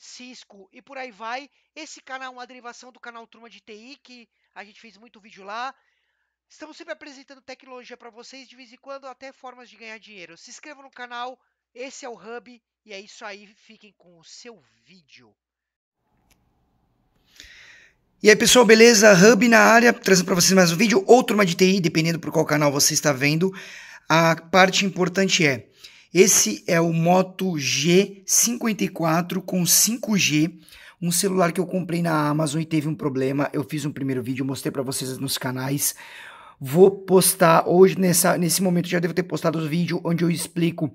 Cisco e por aí vai. Esse canal é uma derivação do canal Turma de TI, que a gente fez muito vídeo lá. Estamos sempre apresentando tecnologia para vocês, de vez em quando até formas de ganhar dinheiro. Se inscreva no canal, esse é o Hub, e é isso aí, fiquem com o seu vídeo. E aí pessoal, beleza? Hub na área, trazendo para vocês mais um vídeo, ou Turma de TI, dependendo por qual canal você está vendo. A parte importante é, esse é o Moto G54 com 5G, um celular que eu comprei na Amazon e teve um problema. Eu fiz um primeiro vídeo, mostrei para vocês nos canais. Vou postar hoje, nessa, nesse momento, já devo ter postado o vídeo onde eu explico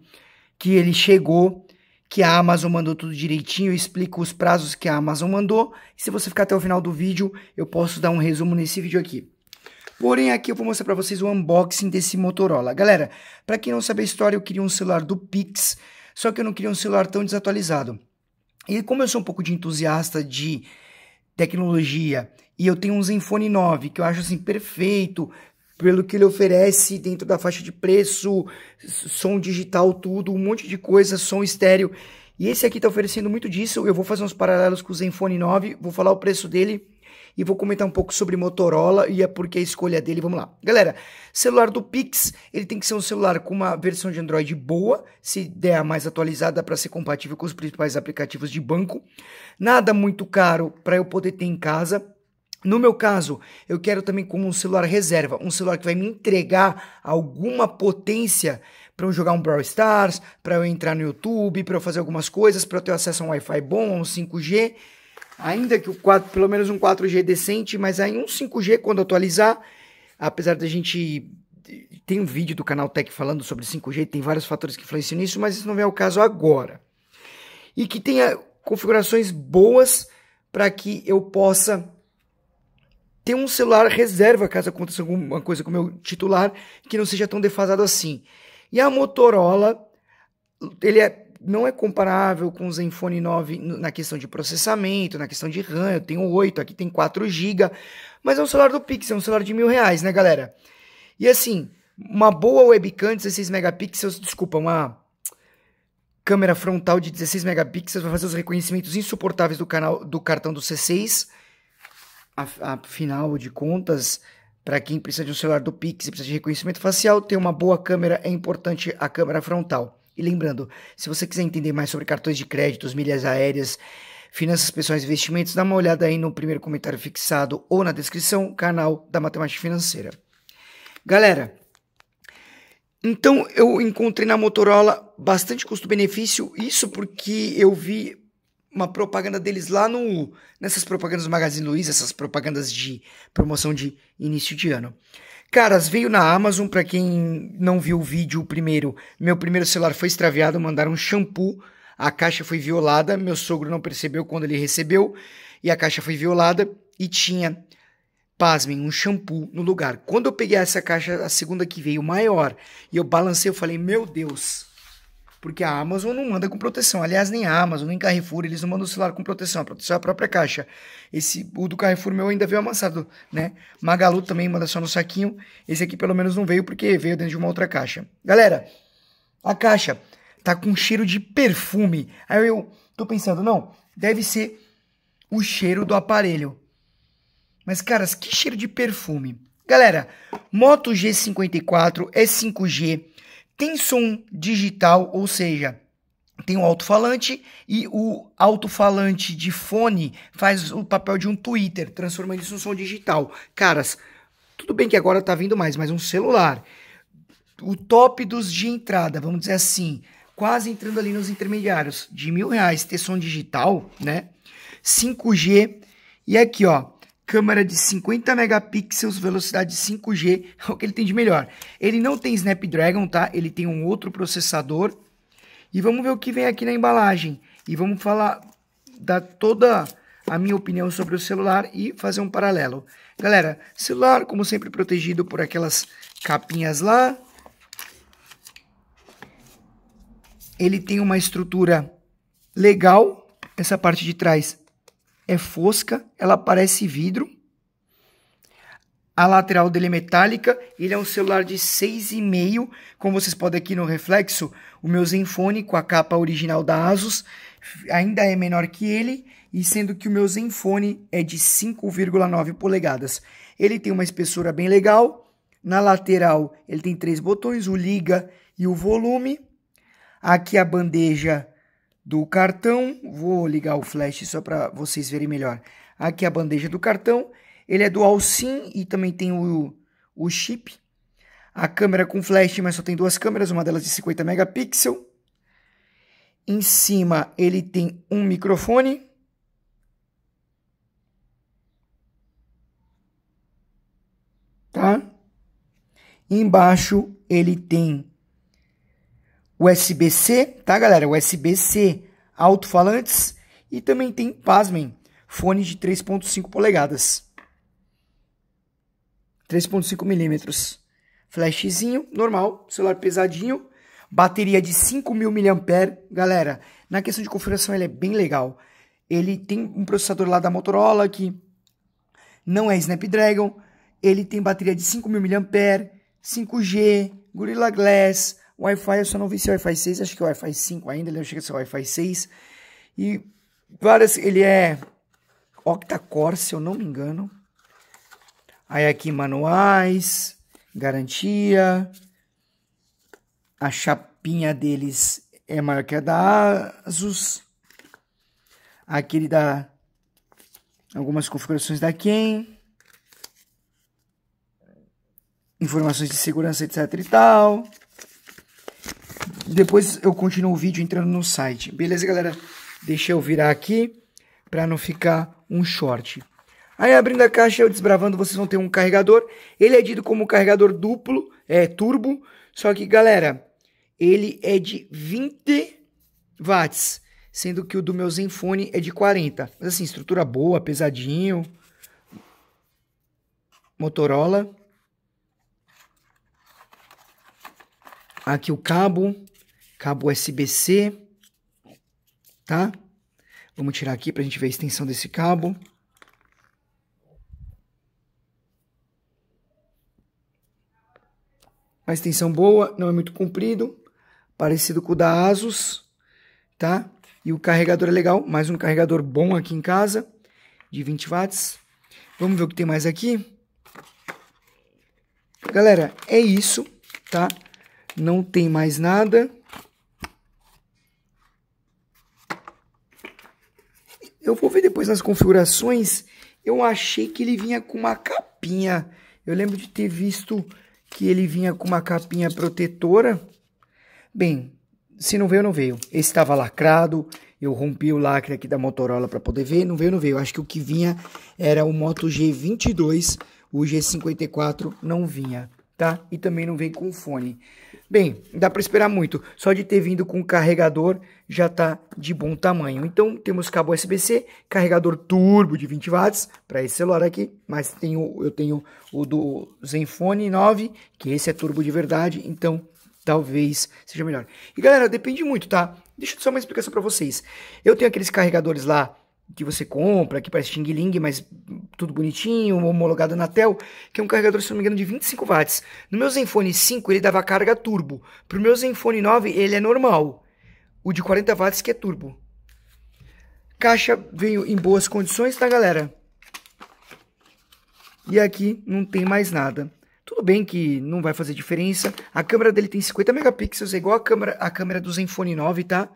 que ele chegou, que a Amazon mandou tudo direitinho, eu explico os prazos que a Amazon mandou. E se você ficar até o final do vídeo, eu posso dar um resumo nesse vídeo aqui. Porém, aqui eu vou mostrar para vocês o unboxing desse Motorola. Galera, para quem não sabe a história, eu queria um celular do Pix, só que eu não queria um celular tão desatualizado. E como eu sou um pouco de entusiasta de tecnologia e eu tenho um Zenfone 9 que eu acho assim perfeito pelo que ele oferece dentro da faixa de preço, som digital, tudo, um monte de coisa, som estéreo. E esse aqui está oferecendo muito disso. Eu vou fazer uns paralelos com o Zenfone 9, vou falar o preço dele e vou comentar um pouco sobre Motorola e é porque a escolha dele, vamos lá. Galera, celular do Pix, ele tem que ser um celular com uma versão de Android boa, se der a mais atualizada para ser compatível com os principais aplicativos de banco. Nada muito caro para eu poder ter em casa. No meu caso, eu quero também como um celular reserva, um celular que vai me entregar alguma potência para eu jogar um Brawl Stars, para eu entrar no YouTube, para eu fazer algumas coisas, para eu ter acesso a um Wi-Fi bom, a um 5G ainda que o 4, pelo menos um 4G decente, mas aí um 5G quando atualizar, apesar da gente tem um vídeo do canal Tech falando sobre 5G, tem vários fatores que influenciam nisso, mas isso não é o caso agora. E que tenha configurações boas para que eu possa ter um celular reserva caso aconteça alguma coisa com o meu titular que não seja tão defasado assim. E a Motorola, ele é não é comparável com o Zenfone 9 na questão de processamento, na questão de RAM. Eu tenho 8, aqui tem 4 GB. Mas é um celular do Pixel, é um celular de mil reais, né, galera? E assim, uma boa webcam de 16 megapixels, desculpa, uma câmera frontal de 16 megapixels vai fazer os reconhecimentos insuportáveis do canal do cartão do C6. Afinal de contas, para quem precisa de um celular do Pix e precisa de reconhecimento facial, ter uma boa câmera é importante a câmera frontal. E lembrando, se você quiser entender mais sobre cartões de crédito, milhas aéreas, finanças pessoais e investimentos, dá uma olhada aí no primeiro comentário fixado ou na descrição, canal da Matemática Financeira. Galera, então eu encontrei na Motorola bastante custo-benefício, isso porque eu vi uma propaganda deles lá no nessas propagandas do Magazine Luiza, essas propagandas de promoção de início de ano. Caras, veio na Amazon, para quem não viu o vídeo primeiro, meu primeiro celular foi extraviado, mandaram um shampoo, a caixa foi violada, meu sogro não percebeu quando ele recebeu, e a caixa foi violada e tinha, pasmem, um shampoo no lugar. Quando eu peguei essa caixa, a segunda que veio, maior, e eu balancei, eu falei, meu Deus, porque a Amazon não manda com proteção. Aliás, nem a Amazon, nem Carrefour, eles não mandam o celular com proteção. A proteção é a própria caixa. Esse, o do Carrefour meu ainda veio amassado, né? Magalu também manda só no saquinho. Esse aqui pelo menos não veio porque veio dentro de uma outra caixa. Galera, a caixa tá com cheiro de perfume. Aí eu tô pensando, não, deve ser o cheiro do aparelho. Mas, caras, que cheiro de perfume. Galera, Moto G54 é 5G tem som digital, ou seja, tem um alto-falante e o alto-falante de fone faz o papel de um Twitter, transformando isso em som digital. Caras, tudo bem que agora tá vindo mais, mas um celular. O top dos de entrada, vamos dizer assim, quase entrando ali nos intermediários, de mil reais ter som digital, né? 5G. E aqui, ó, câmera de 50 megapixels, velocidade 5G, é o que ele tem de melhor. Ele não tem Snapdragon, tá? Ele tem um outro processador. E vamos ver o que vem aqui na embalagem. E vamos falar da toda a minha opinião sobre o celular e fazer um paralelo. Galera, celular, como sempre, protegido por aquelas capinhas lá. Ele tem uma estrutura legal. Essa parte de trás é fosca, ela parece vidro. A lateral dele é metálica, ele é um celular de 6,5, como vocês podem aqui no reflexo, o meu Zenfone com a capa original da Asus ainda é menor que ele, e sendo que o meu Zenfone é de 5,9 polegadas. Ele tem uma espessura bem legal, na lateral ele tem três botões, o liga e o volume. Aqui a bandeja do cartão. Vou ligar o flash só para vocês verem melhor. Aqui a bandeja do cartão. Ele é dual SIM e também tem o, o chip. A câmera com flash, mas só tem duas câmeras, uma delas de 50 megapixels. Em cima ele tem um microfone. Tá? Embaixo ele tem USB-C, tá galera? USB-C, alto-falantes e também tem, pasmem, fone de 3.5 polegadas. 3.5 milímetros. Flashzinho, normal, celular pesadinho, bateria de 5.000 mAh. Galera, na questão de configuração ele é bem legal. Ele tem um processador lá da Motorola que não é Snapdragon. Ele tem bateria de 5.000 mAh, 5G, Gorilla Glass, Wi-Fi, eu só não vi se é Wi-Fi 6, acho que é Wi-Fi 5 ainda, ele não chega a ser Wi-Fi 6. E várias, ele é octa-core, se eu não me engano. Aí aqui manuais, garantia. A chapinha deles é maior que a da Asus. Aqui ele dá algumas configurações da Ken. Informações de segurança, etc e tal. Depois eu continuo o vídeo entrando no site. Beleza, galera? Deixa eu virar aqui para não ficar um short. Aí abrindo a caixa, eu desbravando, vocês vão ter um carregador. Ele é dito como carregador duplo, é turbo. Só que, galera, ele é de 20 watts, sendo que o do meu Zenfone é de 40. Mas assim, estrutura boa, pesadinho. Motorola. Aqui o cabo cabo USB-C, tá? Vamos tirar aqui para a gente ver a extensão desse cabo. Uma extensão boa, não é muito comprido, parecido com o da Asus, tá? E o carregador é legal, mais um carregador bom aqui em casa, de 20 watts. Vamos ver o que tem mais aqui. Galera, é isso, tá? Não tem mais nada. Eu vou ver depois nas configurações. Eu achei que ele vinha com uma capinha. Eu lembro de ter visto que ele vinha com uma capinha protetora. Bem, se não veio, não veio. Esse estava lacrado. Eu rompi o lacre aqui da Motorola para poder ver. Não veio, não veio. Acho que o que vinha era o Moto G22. O G54 não vinha tá? E também não vem com fone. Bem, dá para esperar muito. Só de ter vindo com carregador já tá de bom tamanho. Então temos cabo USB-C, carregador turbo de 20 watts para esse celular aqui, mas tenho, eu tenho o do Zenfone 9, que esse é turbo de verdade, então talvez seja melhor. E galera, depende muito, tá? Deixa eu só uma explicação para vocês. Eu tenho aqueles carregadores lá que você compra, que parece Xing Ling, mas tudo bonitinho, homologado na Tel, que é um carregador, se não me engano, de 25 watts. No meu Zenfone 5 ele dava carga turbo. Pro meu Zenfone 9 ele é normal. O de 40 watts que é turbo. Caixa veio em boas condições, tá galera? E aqui não tem mais nada. Tudo bem que não vai fazer diferença. A câmera dele tem 50 megapixels, é igual a câmera, a câmera do Zenfone 9, tá?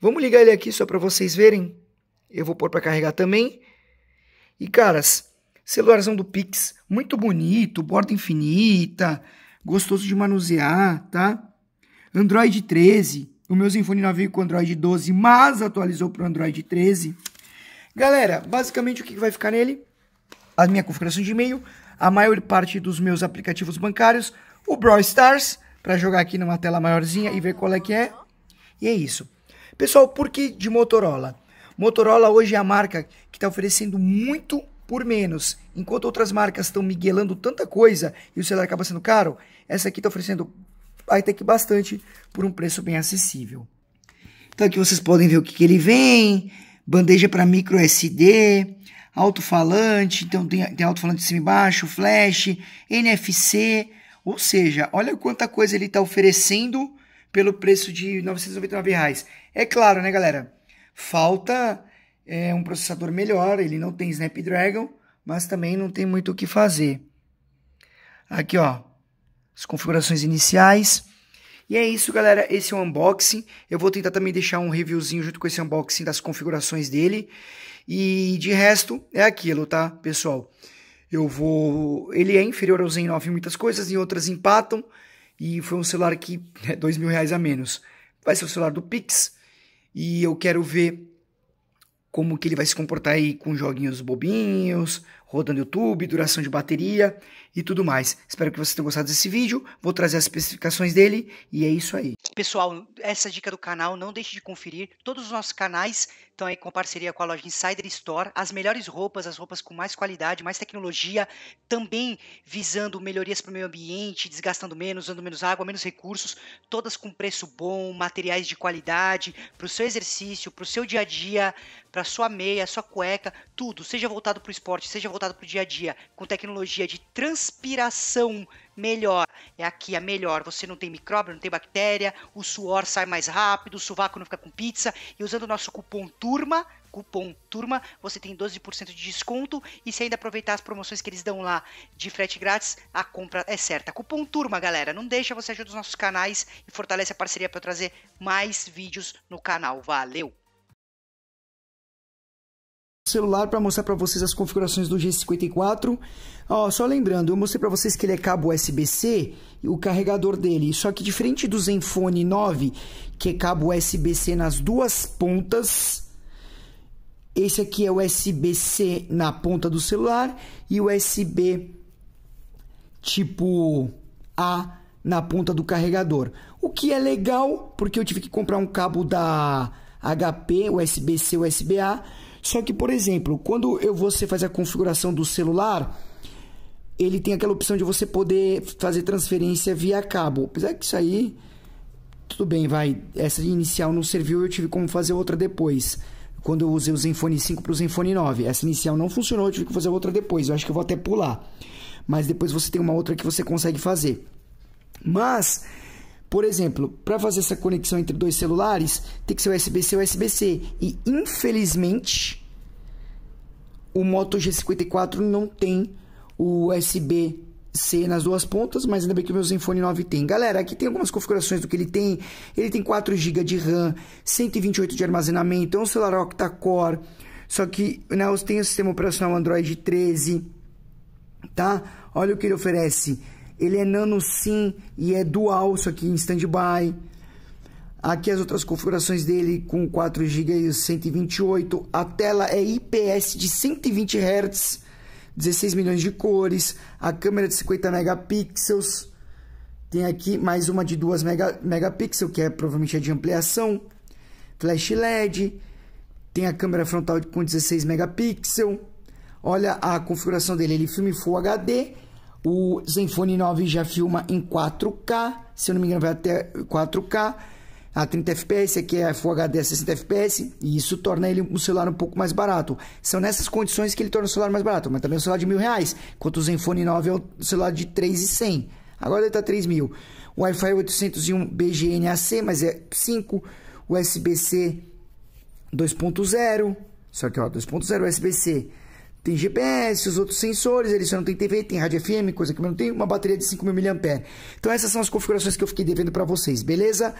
Vamos ligar ele aqui só para vocês verem eu vou pôr para carregar também. E caras, celularzão do Pix, muito bonito, borda infinita, gostoso de manusear, tá? Android 13, o meu Zenfone 9 veio com Android 12, mas atualizou para o Android 13. Galera, basicamente o que vai ficar nele? A minha configuração de e-mail, a maior parte dos meus aplicativos bancários, o Brawl Stars, para jogar aqui numa tela maiorzinha e ver qual é que é. E é isso. Pessoal, por que de Motorola? Motorola hoje é a marca que está oferecendo muito por menos. Enquanto outras marcas estão miguelando tanta coisa e o celular acaba sendo caro, essa aqui está oferecendo até que bastante por um preço bem acessível. Então aqui vocês podem ver o que, que ele vem, bandeja para micro SD, alto-falante, então tem, tem alto-falante de cima e baixo, flash, NFC, ou seja, olha quanta coisa ele está oferecendo pelo preço de R$ 999. Reais. É claro, né, galera? Falta é, um processador melhor, ele não tem Snapdragon, mas também não tem muito o que fazer. Aqui, ó, as configurações iniciais. E é isso, galera. Esse é o unboxing. Eu vou tentar também deixar um reviewzinho junto com esse unboxing das configurações dele. E de resto, é aquilo, tá, pessoal? Eu vou... Ele é inferior ao Zen 9 em muitas coisas, em outras empatam. E foi um celular que é dois mil reais a menos. Vai ser o celular do Pix. E eu quero ver como que ele vai se comportar aí com joguinhos bobinhos, rodando YouTube, duração de bateria e tudo mais. Espero que vocês tenham gostado desse vídeo, vou trazer as especificações dele e é isso aí. Pessoal, essa é dica do canal, não deixe de conferir todos os nossos canais, estão aí com parceria com a loja Insider Store, as melhores roupas, as roupas com mais qualidade, mais tecnologia, também visando melhorias para o meio ambiente, desgastando menos, usando menos água, menos recursos, todas com preço bom, materiais de qualidade, para o seu exercício, para o seu dia a dia, para sua meia, sua cueca, tudo, seja voltado para o esporte, seja voltado voltado para o dia a dia, com tecnologia de transpiração melhor. É aqui a melhor. Você não tem micróbio, não tem bactéria, o suor sai mais rápido, o sovaco não fica com pizza. E usando o nosso cupom TURMA, cupom TURMA, você tem 12% de desconto. E se ainda aproveitar as promoções que eles dão lá de frete grátis, a compra é certa. Cupom TURMA, galera. Não deixa, você ajuda os nossos canais e fortalece a parceria para trazer mais vídeos no canal. Valeu! celular para mostrar para vocês as configurações do G54. Ó, só lembrando, eu mostrei para vocês que ele é cabo USB-C, e o carregador dele. Só que diferente do Zenfone 9, que é cabo USB-C nas duas pontas, esse aqui é USB-C na ponta do celular e USB tipo A na ponta do carregador. O que é legal, porque eu tive que comprar um cabo da HP, USB-C, USB-A, só que, por exemplo, quando eu você faz a configuração do celular, ele tem aquela opção de você poder fazer transferência via cabo. Apesar que isso aí, tudo bem, vai. Essa inicial não serviu, eu tive como fazer outra depois. Quando eu usei o Zenfone 5 para o Zenfone 9, essa inicial não funcionou, eu tive que fazer outra depois. Eu acho que eu vou até pular. Mas depois você tem uma outra que você consegue fazer. Mas por exemplo, para fazer essa conexão entre dois celulares, tem que ser USB-C ou USB-C. E infelizmente, o Moto G54 não tem o USB C nas duas pontas, mas ainda bem que o meu Zenfone 9 tem. Galera, aqui tem algumas configurações do que ele tem. Ele tem 4 GB de RAM, 128 de armazenamento, é um celular octa-core, só que né, tem o sistema operacional Android 13, tá? Olha o que ele oferece. Ele é nano sim e é dual, só que em standby. Aqui as outras configurações dele com 4 GB e 128. A tela é IPS de 120 Hz, 16 milhões de cores. A câmera é de 50 megapixels. Tem aqui mais uma de 2 mega, megapixels, que é provavelmente a de ampliação. Flash LED. Tem a câmera frontal com 16 megapixels. Olha a configuração dele, ele filme Full HD o Zenfone 9 já filma em 4K, se eu não me engano vai até 4K, a 30 fps, aqui é Full HD a 60 fps, e isso torna ele um celular um pouco mais barato. São nessas condições que ele torna o celular mais barato, mas também é um celular de mil reais, enquanto o Zenfone 9 é um celular de 3,100. Agora ele está 3.000. O Wi-Fi 801 BGN-AC, mas é 5. USB-C 2.0, só que ó, 2.0 USB-C tem GPS, os outros sensores, ele só não tem TV, tem rádio FM, coisa que eu não tenho, uma bateria de 5.000 mAh. Então essas são as configurações que eu fiquei devendo para vocês, beleza?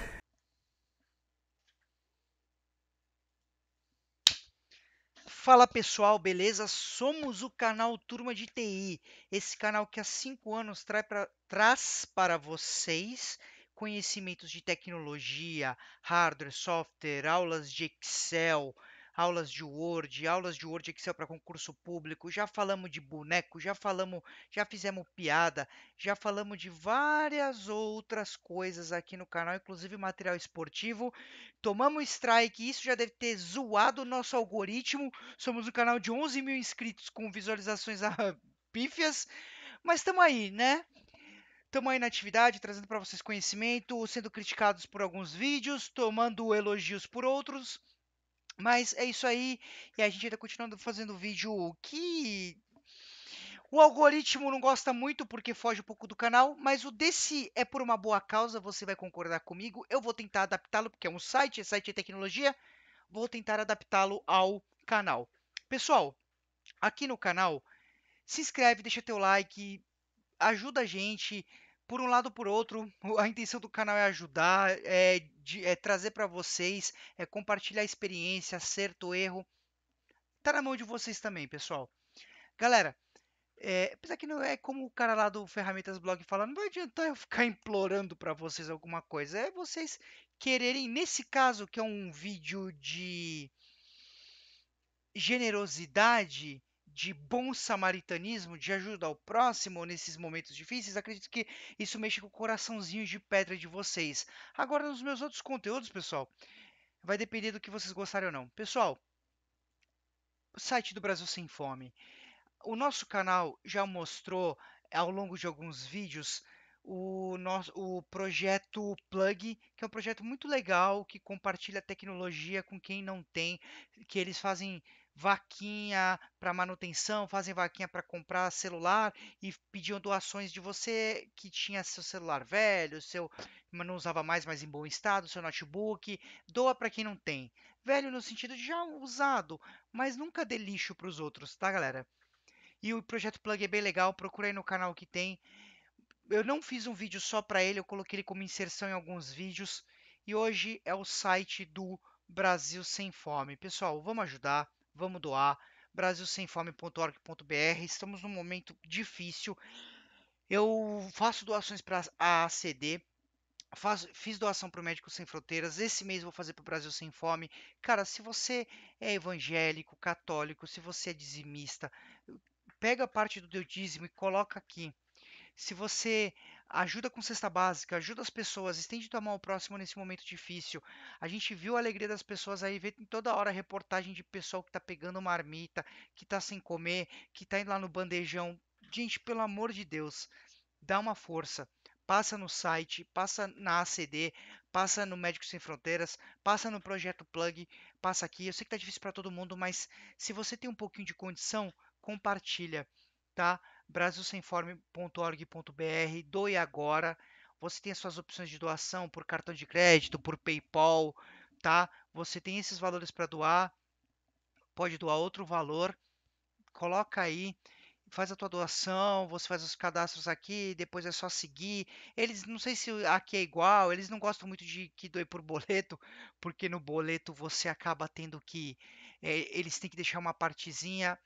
Fala pessoal, beleza? Somos o canal Turma de TI, esse canal que há 5 anos trai pra, traz para vocês conhecimentos de tecnologia, hardware, software, aulas de Excel, aulas de Word, aulas de Word Excel para concurso público, já falamos de boneco, já falamos, já fizemos piada, já falamos de várias outras coisas aqui no canal, inclusive material esportivo. Tomamos strike, isso já deve ter zoado o nosso algoritmo. Somos um canal de 11 mil inscritos com visualizações pífias, mas estamos aí, né? Estamos aí na atividade, trazendo para vocês conhecimento, sendo criticados por alguns vídeos, tomando elogios por outros. Mas é isso aí, e a gente ainda continuando fazendo vídeo que o algoritmo não gosta muito porque foge um pouco do canal, mas o desse é por uma boa causa, você vai concordar comigo. Eu vou tentar adaptá-lo, porque é um site, é site de tecnologia, vou tentar adaptá-lo ao canal. Pessoal, aqui no canal, se inscreve, deixa teu like, ajuda a gente, por um lado ou por outro, a intenção do canal é ajudar, é, de, é trazer para vocês, é compartilhar experiência, acerto, erro. Tá na mão de vocês também, pessoal. Galera, é, apesar que não é como o cara lá do Ferramentas Blog fala, não vai adiantar eu ficar implorando para vocês alguma coisa. É vocês quererem, nesse caso, que é um vídeo de generosidade, de bom samaritanismo, de ajuda ao próximo nesses momentos difíceis, acredito que isso mexe com o coraçãozinho de pedra de vocês. Agora, nos meus outros conteúdos, pessoal, vai depender do que vocês gostarem ou não. Pessoal, o site do Brasil Sem Fome. O nosso canal já mostrou ao longo de alguns vídeos o nosso o projeto Plug, que é um projeto muito legal que compartilha tecnologia com quem não tem, que eles fazem vaquinha para manutenção, fazem vaquinha para comprar celular e pediam doações de você que tinha seu celular velho, seu não usava mais, mas em bom estado, seu notebook, doa para quem não tem. Velho no sentido de já usado, mas nunca dê lixo para os outros, tá, galera? E o projeto Plug é bem legal, procura aí no canal que tem eu não fiz um vídeo só para ele, eu coloquei ele como inserção em alguns vídeos. E hoje é o site do Brasil Sem Fome. Pessoal, vamos ajudar, vamos doar. brasilsemfome.org.br. Estamos num momento difícil. Eu faço doações para a ACD, Faz, fiz doação para o Médicos Sem Fronteiras. Esse mês vou fazer para o Brasil Sem Fome. Cara, se você é evangélico, católico, se você é dizimista, pega parte do teu dízimo e coloca aqui se você ajuda com cesta básica, ajuda as pessoas, estende tua mão ao próximo nesse momento difícil. A gente viu a alegria das pessoas aí, vê toda hora reportagem de pessoal que tá pegando uma marmita, que tá sem comer, que tá indo lá no bandejão. Gente, pelo amor de Deus, dá uma força. Passa no site, passa na ACD, passa no Médicos Sem Fronteiras, passa no Projeto Plug, passa aqui. Eu sei que tá difícil para todo mundo, mas se você tem um pouquinho de condição, compartilha, tá? brasilsemforme.org.br, doe agora. Você tem as suas opções de doação por cartão de crédito, por PayPal, tá? Você tem esses valores para doar. Pode doar outro valor. Coloca aí, faz a tua doação, você faz os cadastros aqui, depois é só seguir. Eles não sei se aqui é igual, eles não gostam muito de que doe por boleto, porque no boleto você acaba tendo que é, eles têm que deixar uma partezinha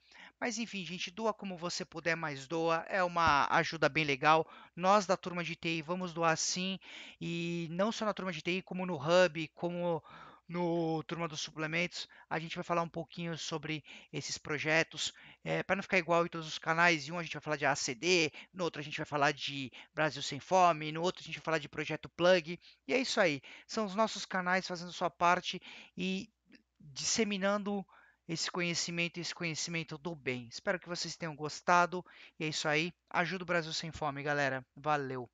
mas enfim, gente, doa como você puder, mas doa. É uma ajuda bem legal. Nós da turma de TI vamos doar sim. E não só na turma de TI, como no Hub, como no Turma dos Suplementos, a gente vai falar um pouquinho sobre esses projetos, é, para não ficar igual em todos os canais, em um a gente vai falar de ACD, no outro a gente vai falar de Brasil Sem Fome, no outro a gente vai falar de Projeto Plug, e é isso aí, são os nossos canais fazendo sua parte e disseminando esse conhecimento, esse conhecimento do bem. Espero que vocês tenham gostado. E é isso aí. Ajuda o Brasil sem fome, galera. Valeu.